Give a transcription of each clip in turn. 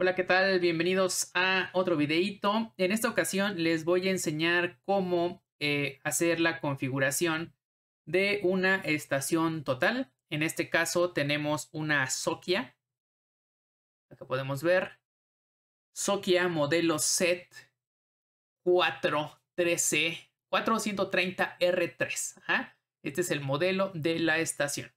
Hola, ¿qué tal? Bienvenidos a otro videito. En esta ocasión les voy a enseñar cómo eh, hacer la configuración de una estación total. En este caso tenemos una Sokia. que podemos ver. Sokia modelo set 413 430R3. Este es el modelo de la estación.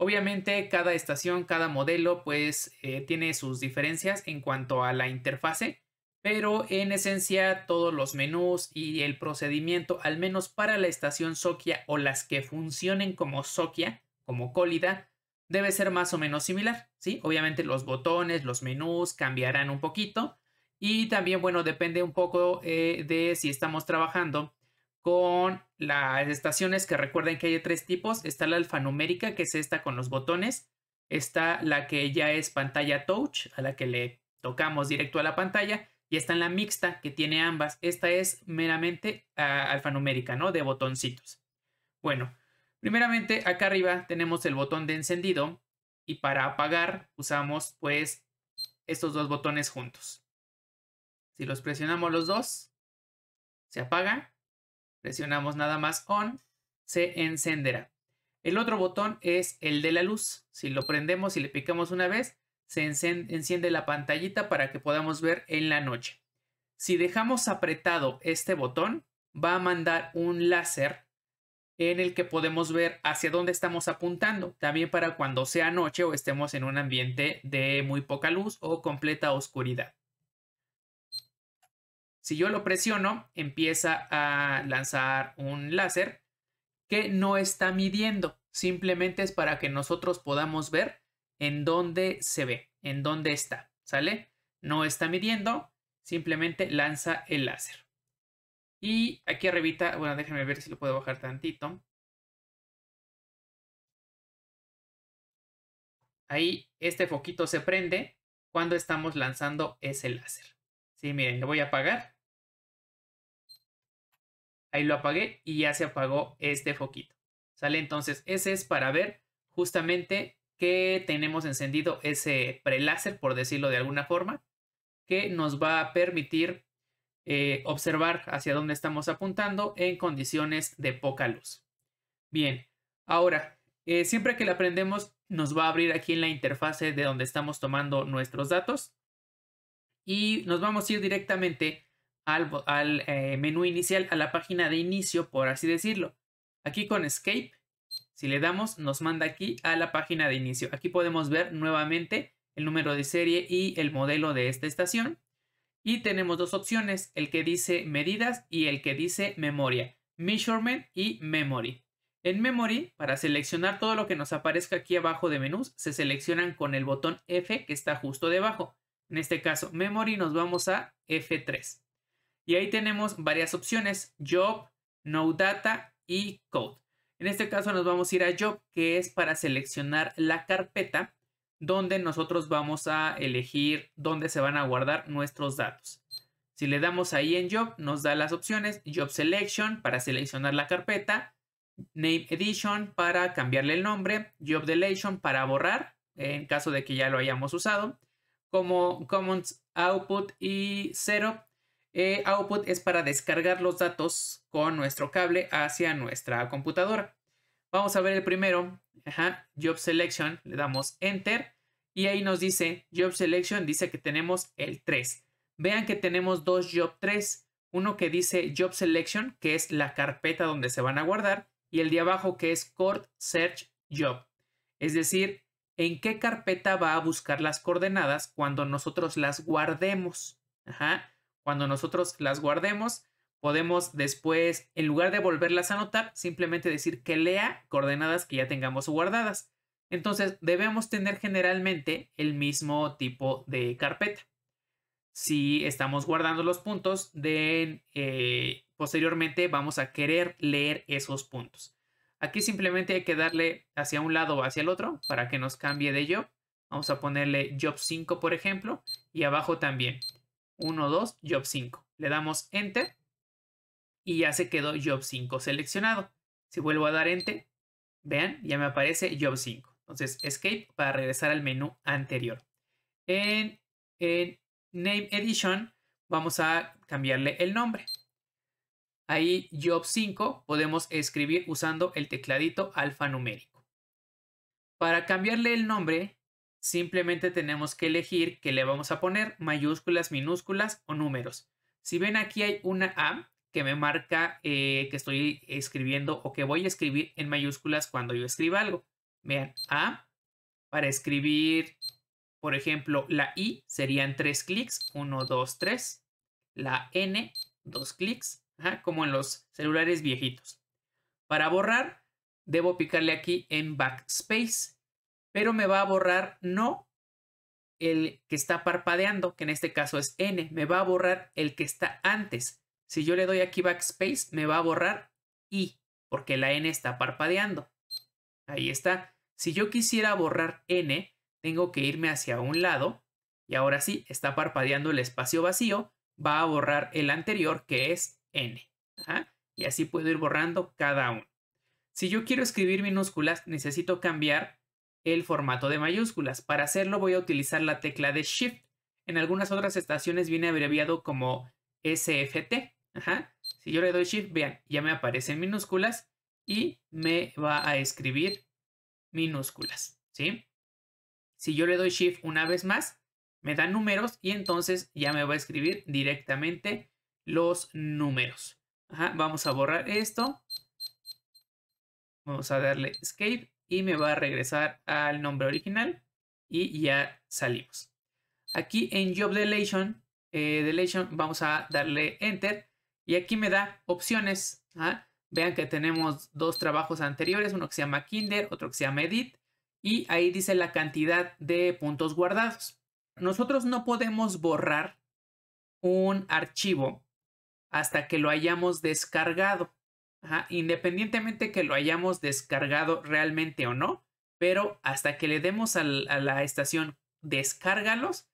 Obviamente cada estación, cada modelo pues eh, tiene sus diferencias en cuanto a la interfase, pero en esencia todos los menús y el procedimiento, al menos para la estación Sokia o las que funcionen como Sokia, como cólida, debe ser más o menos similar, ¿sí? Obviamente los botones, los menús cambiarán un poquito y también, bueno, depende un poco eh, de si estamos trabajando con las estaciones que recuerden que hay tres tipos. Está la alfanumérica, que es esta con los botones. Está la que ya es pantalla touch, a la que le tocamos directo a la pantalla. Y está en la mixta, que tiene ambas. Esta es meramente ah, alfanumérica, ¿no? De botoncitos. Bueno, primeramente acá arriba tenemos el botón de encendido. Y para apagar usamos pues estos dos botones juntos. Si los presionamos los dos, se apaga Presionamos nada más on, se encenderá. El otro botón es el de la luz. Si lo prendemos y le picamos una vez, se enciende la pantallita para que podamos ver en la noche. Si dejamos apretado este botón, va a mandar un láser en el que podemos ver hacia dónde estamos apuntando, también para cuando sea noche o estemos en un ambiente de muy poca luz o completa oscuridad. Si yo lo presiono, empieza a lanzar un láser que no está midiendo, simplemente es para que nosotros podamos ver en dónde se ve, en dónde está, ¿sale? No está midiendo, simplemente lanza el láser. Y aquí arribita, bueno, déjenme ver si lo puedo bajar tantito. Ahí este foquito se prende cuando estamos lanzando ese láser. Sí, miren, le voy a apagar Ahí lo apagué y ya se apagó este foquito. ¿Sale? Entonces, ese es para ver justamente que tenemos encendido ese preláser, por decirlo de alguna forma, que nos va a permitir eh, observar hacia dónde estamos apuntando en condiciones de poca luz. Bien, ahora, eh, siempre que la aprendemos nos va a abrir aquí en la interfase de donde estamos tomando nuestros datos y nos vamos a ir directamente al, eh, menú inicial, a la página de inicio, por así decirlo. Aquí con escape, si le damos, nos manda aquí a la página de inicio. Aquí podemos ver nuevamente el número de serie y el modelo de esta estación. Y tenemos dos opciones, el que dice medidas y el que dice memoria. Measurement y Memory. En Memory, para seleccionar todo lo que nos aparezca aquí abajo de menús, se seleccionan con el botón F que está justo debajo. En este caso, Memory nos vamos a F3. Y ahí tenemos varias opciones, Job, No Data y Code. En este caso nos vamos a ir a Job, que es para seleccionar la carpeta donde nosotros vamos a elegir dónde se van a guardar nuestros datos. Si le damos ahí en Job, nos da las opciones Job Selection para seleccionar la carpeta, Name Edition para cambiarle el nombre, Job Deletion para borrar en caso de que ya lo hayamos usado, como Commons Output y Zero eh, output es para descargar los datos con nuestro cable hacia nuestra computadora. Vamos a ver el primero, Ajá. Job Selection, le damos Enter y ahí nos dice Job Selection, dice que tenemos el 3. Vean que tenemos dos Job 3, uno que dice Job Selection, que es la carpeta donde se van a guardar, y el de abajo que es Cord Search Job. Es decir, en qué carpeta va a buscar las coordenadas cuando nosotros las guardemos. Ajá. Cuando nosotros las guardemos, podemos después, en lugar de volverlas a anotar, simplemente decir que lea coordenadas que ya tengamos guardadas. Entonces debemos tener generalmente el mismo tipo de carpeta. Si estamos guardando los puntos, de, eh, posteriormente vamos a querer leer esos puntos. Aquí simplemente hay que darle hacia un lado o hacia el otro para que nos cambie de job. Vamos a ponerle job 5, por ejemplo, y abajo también. 1, 2, job 5. Le damos enter y ya se quedó job 5 seleccionado. Si vuelvo a dar enter, vean, ya me aparece job 5. Entonces, escape para regresar al menú anterior. En, en name edition vamos a cambiarle el nombre. Ahí job 5 podemos escribir usando el tecladito alfanumérico. Para cambiarle el nombre Simplemente tenemos que elegir que le vamos a poner, mayúsculas, minúsculas o números. Si ven aquí hay una A que me marca eh, que estoy escribiendo o que voy a escribir en mayúsculas cuando yo escriba algo. Vean, A para escribir, por ejemplo, la I serían tres clics, 1, dos, tres La N, dos clics, como en los celulares viejitos. Para borrar, debo picarle aquí en Backspace pero me va a borrar no el que está parpadeando, que en este caso es n, me va a borrar el que está antes. Si yo le doy aquí backspace, me va a borrar i, porque la n está parpadeando. Ahí está. Si yo quisiera borrar n, tengo que irme hacia un lado, y ahora sí, está parpadeando el espacio vacío, va a borrar el anterior, que es n. ¿ah? Y así puedo ir borrando cada uno. Si yo quiero escribir minúsculas, necesito cambiar el formato de mayúsculas. Para hacerlo voy a utilizar la tecla de Shift. En algunas otras estaciones viene abreviado como SFT. Ajá. Si yo le doy Shift, vean, ya me aparecen minúsculas y me va a escribir minúsculas. Si yo le doy Shift una vez más, me da números y entonces ya me va a escribir directamente los números. Vamos a borrar esto. Vamos a darle Escape y me va a regresar al nombre original y ya salimos. Aquí en Job Delation, eh, vamos a darle Enter y aquí me da opciones. ¿ah? Vean que tenemos dos trabajos anteriores, uno que se llama Kinder, otro que se llama Edit y ahí dice la cantidad de puntos guardados. Nosotros no podemos borrar un archivo hasta que lo hayamos descargado independientemente que lo hayamos descargado realmente o no, pero hasta que le demos a la estación descárgalos,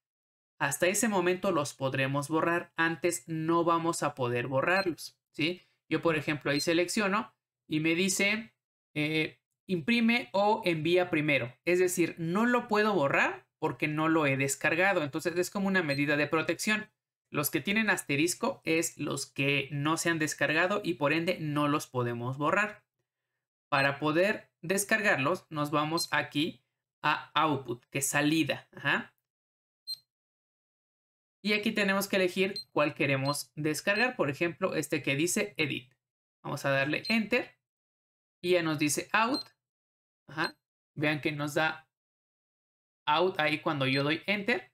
hasta ese momento los podremos borrar. Antes no vamos a poder borrarlos, ¿sí? Yo, por ejemplo, ahí selecciono y me dice eh, imprime o envía primero. Es decir, no lo puedo borrar porque no lo he descargado. Entonces es como una medida de protección. Los que tienen asterisco es los que no se han descargado y por ende no los podemos borrar. Para poder descargarlos nos vamos aquí a output, que es salida. Y aquí tenemos que elegir cuál queremos descargar. Por ejemplo, este que dice edit. Vamos a darle enter y ya nos dice out. Vean que nos da out ahí cuando yo doy enter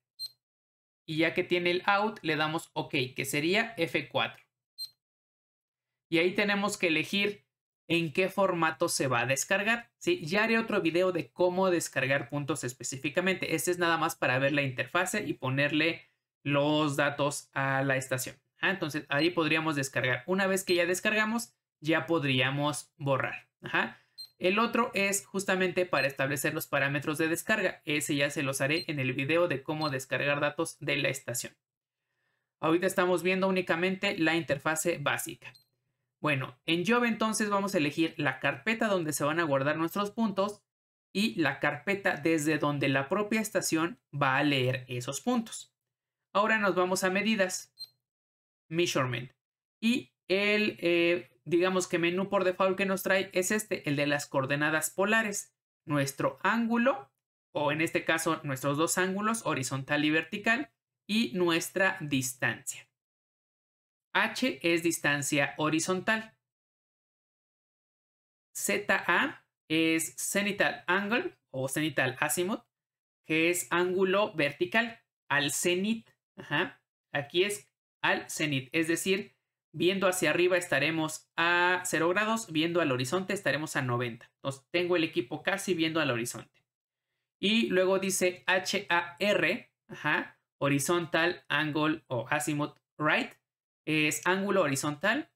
y ya que tiene el out, le damos OK, que sería F4. Y ahí tenemos que elegir en qué formato se va a descargar. ¿sí? Ya haré otro video de cómo descargar puntos específicamente. Este es nada más para ver la interfase y ponerle los datos a la estación. Ah, entonces ahí podríamos descargar. Una vez que ya descargamos, ya podríamos borrar. El otro es justamente para establecer los parámetros de descarga. Ese ya se los haré en el video de cómo descargar datos de la estación. Ahorita estamos viendo únicamente la interfase básica. Bueno, en Job entonces vamos a elegir la carpeta donde se van a guardar nuestros puntos y la carpeta desde donde la propia estación va a leer esos puntos. Ahora nos vamos a medidas, measurement, y el eh, digamos que menú por default que nos trae es este, el de las coordenadas polares. Nuestro ángulo, o en este caso nuestros dos ángulos, horizontal y vertical, y nuestra distancia. H es distancia horizontal. ZA es cenital angle o cenital azimuth, que es ángulo vertical al cenit. Aquí es al cenit, es decir, Viendo hacia arriba estaremos a 0 grados, viendo al horizonte estaremos a 90. Entonces tengo el equipo casi viendo al horizonte. Y luego dice HAR, horizontal angle o azimuth right, es ángulo horizontal,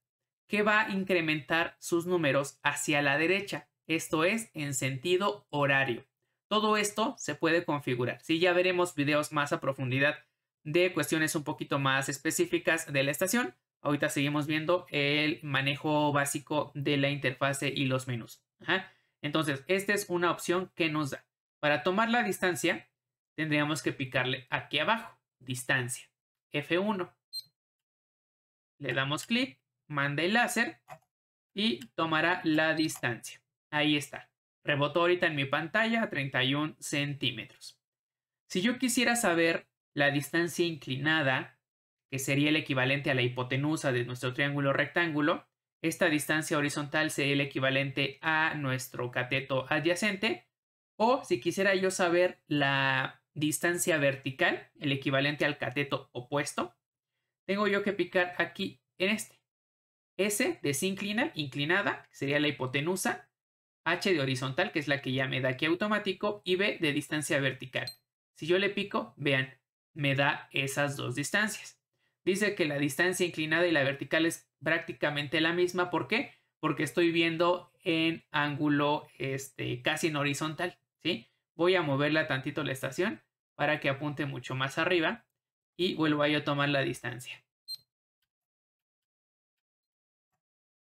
que va a incrementar sus números hacia la derecha, esto es en sentido horario. Todo esto se puede configurar. Si ya veremos videos más a profundidad de cuestiones un poquito más específicas de la estación, Ahorita seguimos viendo el manejo básico de la interfase y los menús. Entonces, esta es una opción que nos da. Para tomar la distancia, tendríamos que picarle aquí abajo, distancia, F1. Le damos clic, manda el láser y tomará la distancia. Ahí está. Rebotó ahorita en mi pantalla a 31 centímetros. Si yo quisiera saber la distancia inclinada que sería el equivalente a la hipotenusa de nuestro triángulo rectángulo. Esta distancia horizontal sería el equivalente a nuestro cateto adyacente. O si quisiera yo saber la distancia vertical, el equivalente al cateto opuesto, tengo yo que picar aquí en este. S de inclinada, sería la hipotenusa. H de horizontal, que es la que ya me da aquí automático. Y B de distancia vertical. Si yo le pico, vean, me da esas dos distancias dice que la distancia inclinada y la vertical es prácticamente la misma. ¿Por qué? Porque estoy viendo en ángulo este, casi en horizontal. ¿sí? Voy a moverla tantito la estación para que apunte mucho más arriba y vuelvo a yo tomar la distancia.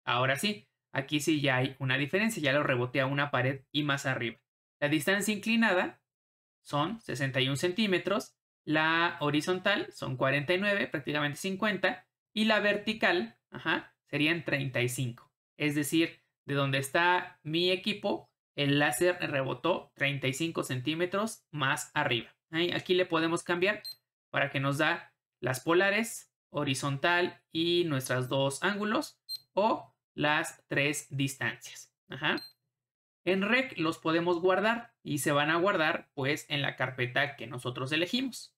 Ahora sí, aquí sí ya hay una diferencia, ya lo reboté a una pared y más arriba. La distancia inclinada son 61 centímetros la horizontal son 49, prácticamente 50, y la vertical, ajá, serían 35. Es decir, de donde está mi equipo, el láser rebotó 35 centímetros más arriba. Aquí le podemos cambiar para que nos da las polares, horizontal y nuestras dos ángulos o las tres distancias. Ajá. En rec los podemos guardar y se van a guardar pues en la carpeta que nosotros elegimos.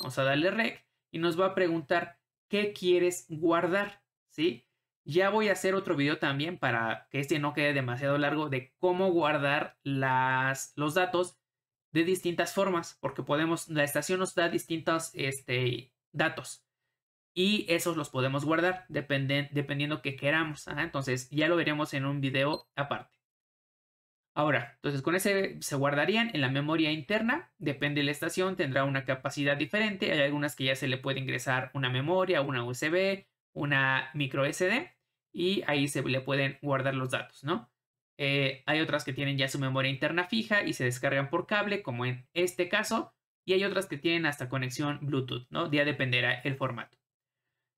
Vamos a darle rec y nos va a preguntar qué quieres guardar, ¿sí? Ya voy a hacer otro video también para que este no quede demasiado largo de cómo guardar las, los datos de distintas formas, porque podemos, la estación nos da distintos este, datos y esos los podemos guardar dependiendo que queramos. entonces ya lo veremos en un video aparte. Ahora, entonces con ese se guardarían en la memoria interna, depende de la estación, tendrá una capacidad diferente, hay algunas que ya se le puede ingresar una memoria, una USB, una micro SD y ahí se le pueden guardar los datos, ¿no? Eh, hay otras que tienen ya su memoria interna fija y se descargan por cable, como en este caso, y hay otras que tienen hasta conexión Bluetooth, ¿no? Ya dependerá el formato.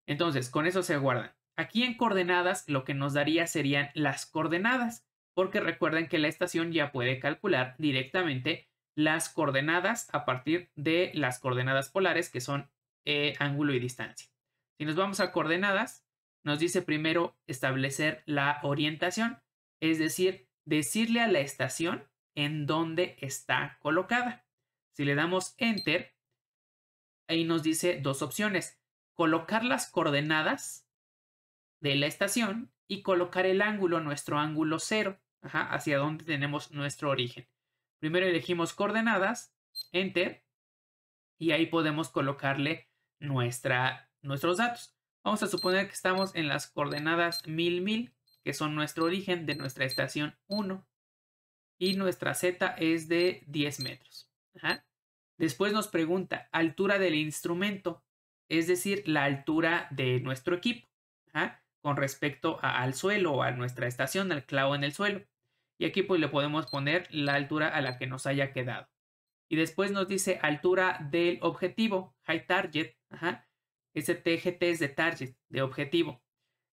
Entonces, con eso se guardan. Aquí en coordenadas lo que nos daría serían las coordenadas porque recuerden que la estación ya puede calcular directamente las coordenadas a partir de las coordenadas polares que son eh, ángulo y distancia. Si nos vamos a coordenadas, nos dice primero establecer la orientación, es decir, decirle a la estación en dónde está colocada. Si le damos enter, ahí nos dice dos opciones, colocar las coordenadas de la estación y colocar el ángulo, nuestro ángulo cero hacia dónde tenemos nuestro origen. Primero elegimos coordenadas, enter, y ahí podemos colocarle nuestra, nuestros datos. Vamos a suponer que estamos en las coordenadas 1000, 1000, que son nuestro origen de nuestra estación 1. Y nuestra z es de 10 metros. Después nos pregunta altura del instrumento, es decir, la altura de nuestro equipo con respecto al suelo o a nuestra estación, al clavo en el suelo. Y aquí pues le podemos poner la altura a la que nos haya quedado. Y después nos dice altura del objetivo, high target, ajá. TGT es de target, de objetivo.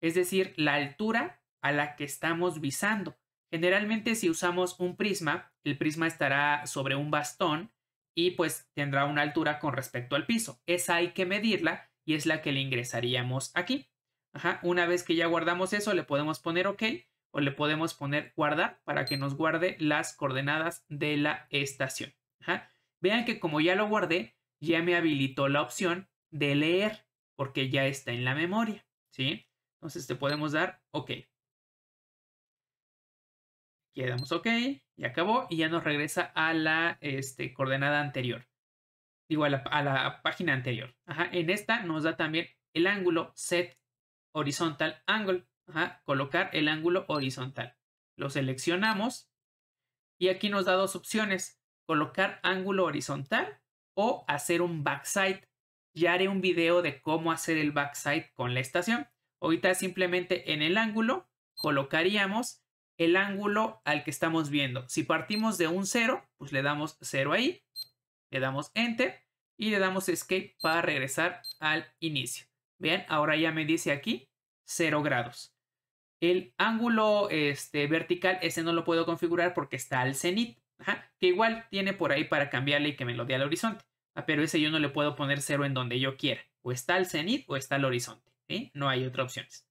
Es decir, la altura a la que estamos visando. Generalmente si usamos un prisma, el prisma estará sobre un bastón y pues tendrá una altura con respecto al piso. Esa hay que medirla y es la que le ingresaríamos aquí una vez que ya guardamos eso, le podemos poner OK o le podemos poner guardar para que nos guarde las coordenadas de la estación. Vean que como ya lo guardé, ya me habilitó la opción de leer porque ya está en la memoria, ¿sí? Entonces te podemos dar OK. quedamos OK, y acabó y ya nos regresa a la este, coordenada anterior. igual a la, página anterior. En esta nos da también el ángulo set horizontal angle, colocar el ángulo horizontal. Lo seleccionamos y aquí nos da dos opciones, colocar ángulo horizontal o hacer un backside. Ya haré un video de cómo hacer el backside con la estación. Ahorita simplemente en el ángulo colocaríamos el ángulo al que estamos viendo. Si partimos de un 0, pues le damos 0 ahí, le damos Enter y le damos Escape para regresar al inicio. Bien, ahora ya me dice aquí 0 grados. El ángulo este, vertical, ese no lo puedo configurar porque está al cenit, que igual tiene por ahí para cambiarle y que me lo dé al horizonte. Ah, pero ese yo no le puedo poner cero en donde yo quiera. O está al cenit o está al horizonte. No hay otra opciones.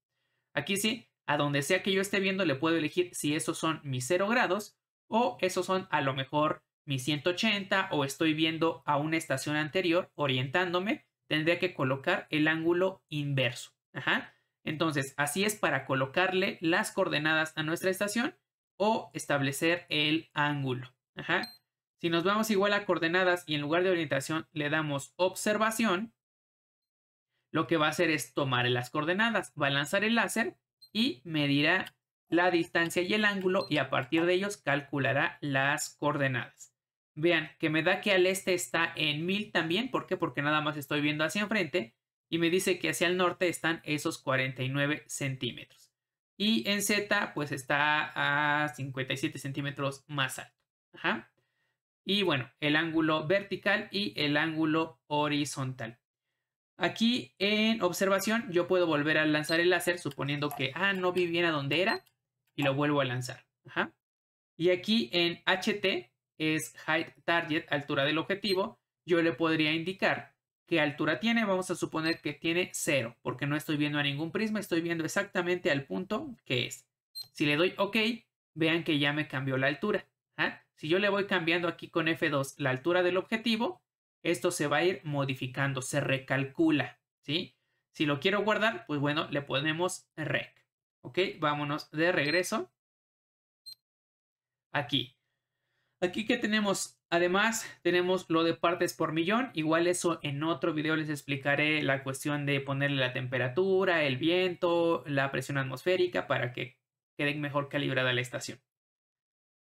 Aquí sí, a donde sea que yo esté viendo, le puedo elegir si esos son mis 0 grados o esos son a lo mejor mis 180 o estoy viendo a una estación anterior orientándome tendría que colocar el ángulo inverso. Entonces, así es para colocarle las coordenadas a nuestra estación o establecer el ángulo. Si nos vamos igual a coordenadas y en lugar de orientación le damos observación, lo que va a hacer es tomar las coordenadas, va a lanzar el láser y medirá la distancia y el ángulo y a partir de ellos calculará las coordenadas. Vean, que me da que al este está en 1000 también. ¿Por qué? Porque nada más estoy viendo hacia enfrente. Y me dice que hacia el norte están esos 49 centímetros. Y en Z, pues está a 57 centímetros más alto. Ajá. Y bueno, el ángulo vertical y el ángulo horizontal. Aquí en observación yo puedo volver a lanzar el láser suponiendo que, ah, no vi bien a dónde era y lo vuelvo a lanzar. Ajá. Y aquí en HT es height target, altura del objetivo, yo le podría indicar qué altura tiene. Vamos a suponer que tiene 0, porque no estoy viendo a ningún prisma, estoy viendo exactamente al punto que es. Si le doy OK, vean que ya me cambió la altura. ¿ah? Si yo le voy cambiando aquí con F2 la altura del objetivo, esto se va a ir modificando, se recalcula, Si lo quiero guardar, pues bueno, le ponemos rec. ¿Ok? Vámonos de regreso. Aquí. Aquí que tenemos, además tenemos lo de partes por millón, igual eso en otro video les explicaré la cuestión de ponerle la temperatura, el viento, la presión atmosférica para que quede mejor calibrada la estación.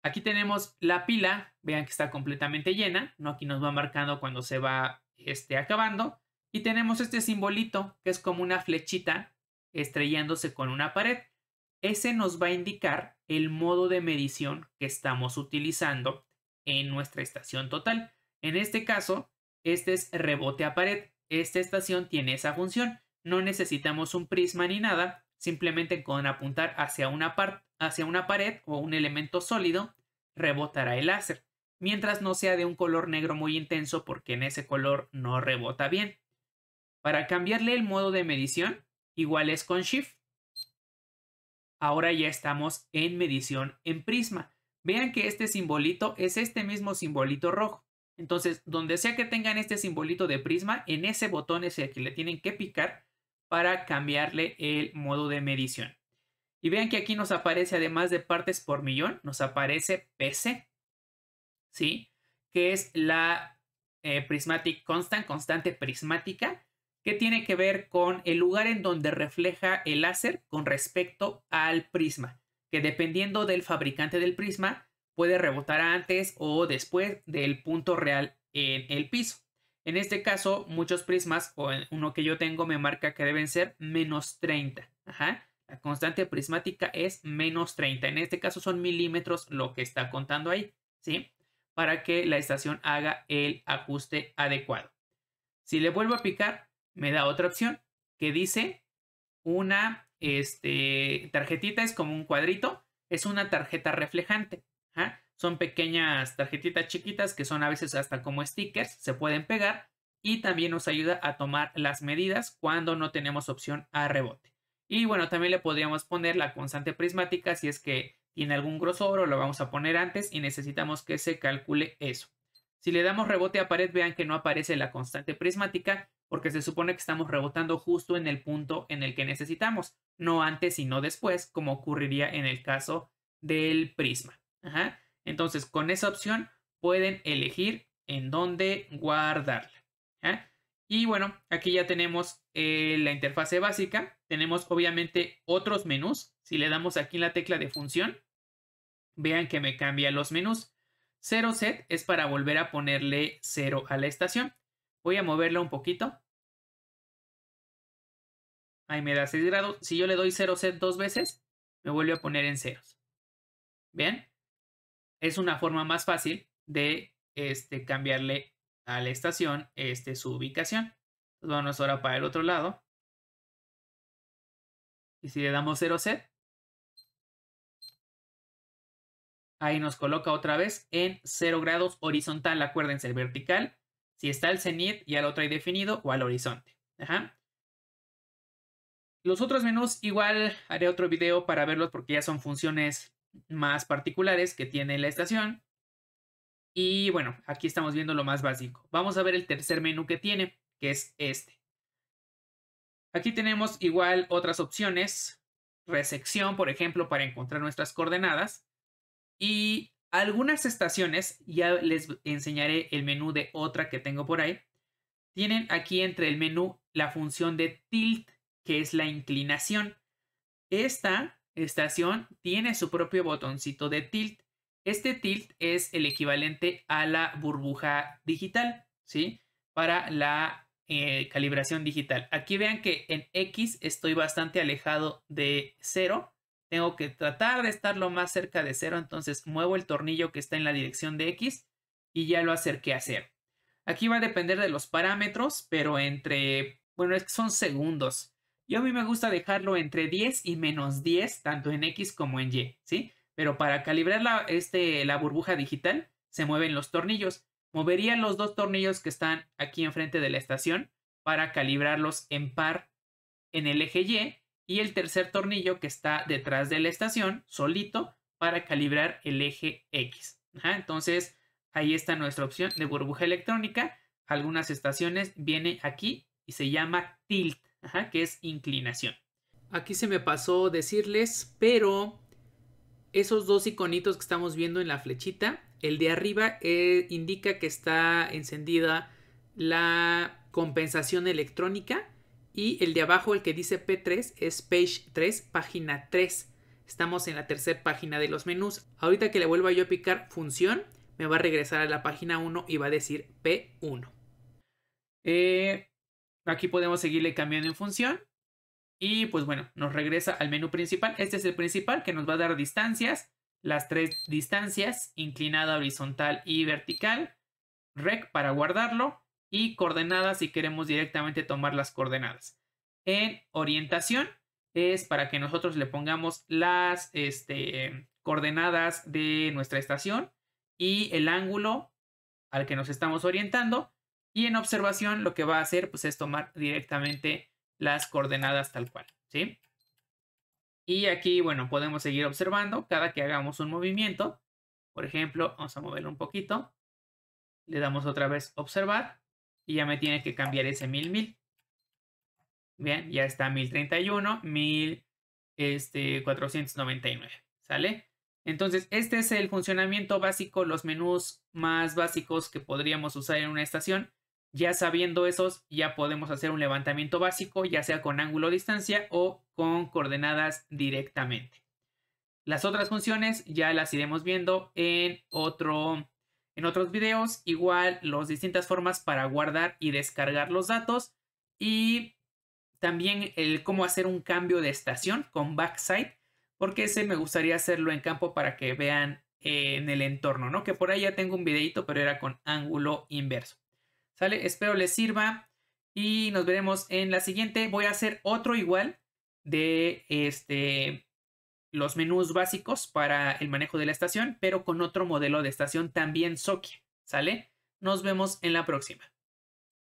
Aquí tenemos la pila, vean que está completamente llena, ¿no? aquí nos va marcando cuando se va este, acabando. Y tenemos este simbolito que es como una flechita estrellándose con una pared. Ese nos va a indicar el modo de medición que estamos utilizando en nuestra estación total. En este caso, este es rebote a pared. Esta estación tiene esa función. No necesitamos un prisma ni nada, simplemente con apuntar hacia una, hacia una pared o un elemento sólido, rebotará el láser, mientras no sea de un color negro muy intenso porque en ese color no rebota bien. Para cambiarle el modo de medición, igual es con Shift, ahora ya estamos en medición en prisma. Vean que este simbolito es este mismo simbolito rojo. Entonces, donde sea que tengan este simbolito de prisma, en ese botón es el que le tienen que picar para cambiarle el modo de medición. Y vean que aquí nos aparece, además de partes por millón, nos aparece PC, ¿sí? Que es la eh, prismatic constant, constante prismática, que tiene que ver con el lugar en donde refleja el láser con respecto al prisma, que dependiendo del fabricante del prisma puede rebotar antes o después del punto real en el piso. En este caso, muchos prismas, o uno que yo tengo, me marca que deben ser menos 30. Ajá. La constante prismática es menos 30. En este caso son milímetros lo que está contando ahí, ¿sí? Para que la estación haga el ajuste adecuado. Si le vuelvo a picar, me da otra opción que dice una este, tarjetita, es como un cuadrito, es una tarjeta reflejante. Son pequeñas tarjetitas chiquitas que son a veces hasta como stickers, se pueden pegar y también nos ayuda a tomar las medidas cuando no tenemos opción a rebote. Y bueno, también le podríamos poner la constante prismática si es que tiene algún grosor o lo vamos a poner antes y necesitamos que se calcule eso. Si le damos rebote a pared, vean que no aparece la constante prismática porque se supone que estamos rebotando justo en el punto en el que necesitamos, no antes sino no después, como ocurriría en el caso del prisma. Entonces, con esa opción pueden elegir en dónde guardarla. Y bueno, aquí ya tenemos eh, la interfase básica. Tenemos obviamente otros menús. Si le damos aquí en la tecla de función, vean que me cambia los menús. 0 set es para volver a ponerle cero a la estación. Voy a moverla un poquito. Ahí me da 6 grados. Si yo le doy 0 set dos veces, me vuelve a poner en ceros. ¿Bien? Es una forma más fácil de este, cambiarle a la estación este, su ubicación. vamos ahora para el otro lado. Y si le damos 0 set, Ahí nos coloca otra vez en 0 grados horizontal, acuérdense, el vertical. Si está el cenit, ya lo trae definido o al horizonte. Los otros menús igual haré otro video para verlos porque ya son funciones más particulares que tiene la estación. Y bueno, aquí estamos viendo lo más básico. Vamos a ver el tercer menú que tiene, que es este. Aquí tenemos igual otras opciones. Resección, por ejemplo, para encontrar nuestras coordenadas. Y algunas estaciones, ya les enseñaré el menú de otra que tengo por ahí, tienen aquí entre el menú la función de tilt, que es la inclinación. Esta estación tiene su propio botoncito de tilt. Este tilt es el equivalente a la burbuja digital, ¿sí? Para la eh, calibración digital. Aquí vean que en X estoy bastante alejado de cero tengo que tratar de estar lo más cerca de cero, entonces muevo el tornillo que está en la dirección de X y ya lo acerqué a cero. Aquí va a depender de los parámetros, pero entre, bueno, es que son segundos. Yo a mí me gusta dejarlo entre 10 y menos 10, tanto en X como en Y, ¿sí? Pero para calibrar este, la burbuja digital, se mueven los tornillos. Movería los dos tornillos que están aquí enfrente de la estación para calibrarlos en par en el eje Y y el tercer tornillo que está detrás de la estación, solito, para calibrar el eje X. entonces, ahí está nuestra opción de burbuja electrónica. Algunas estaciones viene aquí y se llama tilt, que es inclinación. Aquí se me pasó decirles, pero esos dos iconitos que estamos viendo en la flechita, el de arriba eh, indica que está encendida la compensación electrónica y el de abajo, el que dice P3, es page 3, página 3. Estamos en la tercera página de los menús. Ahorita que le vuelva yo a picar función, me va a regresar a la página 1 y va a decir P1. Eh, aquí podemos seguirle cambiando en función. Y pues bueno, nos regresa al menú principal. Este es el principal que nos va a dar distancias. Las tres distancias, inclinada, horizontal y vertical. Rec para guardarlo y coordenadas si queremos directamente tomar las coordenadas. En orientación es para que nosotros le pongamos las este, coordenadas de nuestra estación y el ángulo al que nos estamos orientando. Y en observación lo que va a hacer pues, es tomar directamente las coordenadas tal cual. ¿sí? Y aquí, bueno, podemos seguir observando cada que hagamos un movimiento. Por ejemplo, vamos a moverlo un poquito. Le damos otra vez observar y ya me tiene que cambiar ese 1000, Bien, ya está 1031, 1499, este, ¿sale? Entonces, este es el funcionamiento básico, los menús más básicos que podríamos usar en una estación. Ya sabiendo esos, ya podemos hacer un levantamiento básico, ya sea con ángulo distancia o con coordenadas directamente. Las otras funciones ya las iremos viendo en otro en otros videos, igual las distintas formas para guardar y descargar los datos y también el cómo hacer un cambio de estación con backside, porque ese me gustaría hacerlo en campo para que vean eh, en el entorno, ¿no? Que por ahí ya tengo un videito, pero era con ángulo inverso. ¿Sale? Espero les sirva y nos veremos en la siguiente. Voy a hacer otro igual de este los menús básicos para el manejo de la estación, pero con otro modelo de estación también Sokia, ¿sale? Nos vemos en la próxima.